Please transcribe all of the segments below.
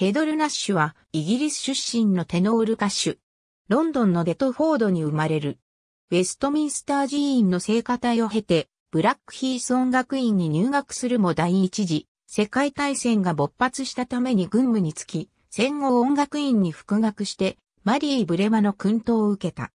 ヘドル・ナッシュはイギリス出身のテノール歌手。ロンドンのデトフォードに生まれる。ウェストミンスター寺院の聖歌隊を経て、ブラックヒース音楽院に入学するも第一次世界大戦が勃発したために軍務につき、戦後音楽院に復学して、マリー・ブレマの訓導を受けた。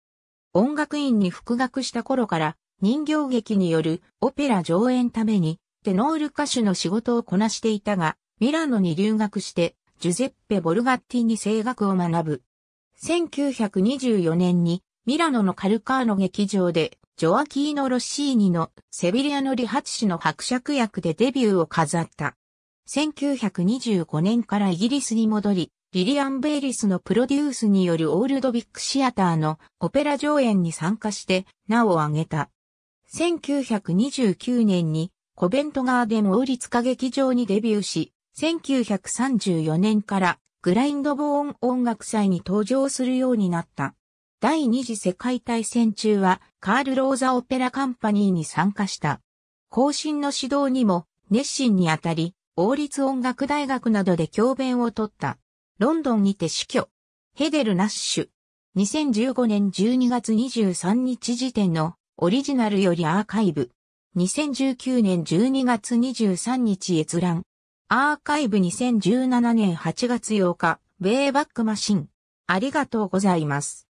音楽院に復学した頃から人形劇によるオペラ上演ためにテノール歌手の仕事をこなしていたが、ミラノに留学してジュゼッペ・ボルガッティに声楽を学ぶ。1924年にミラノのカルカーノ劇場でジョアキーノ・ロッシーニのセビリアの理髪師の伯爵役でデビューを飾った。1925年からイギリスに戻り、リリアン・ベイリスのプロデュースによるオールドビッグシアターのオペラ上演に参加して名を挙げた。1929年にコベントガーデン王立歌劇場にデビューし、1934年からグラインドボーン音楽祭に登場するようになった。第二次世界大戦中はカール・ローザ・オペラカンパニーに参加した。後進の指導にも熱心にあたり、王立音楽大学などで教鞭をとった。ロンドンにて死去。ヘデル・ナッシュ。2015年12月23日時点のオリジナルよりアーカイブ。2019年12月23日閲覧。アーカイブ2017年8月8日、ウェイバックマシン。ありがとうございます。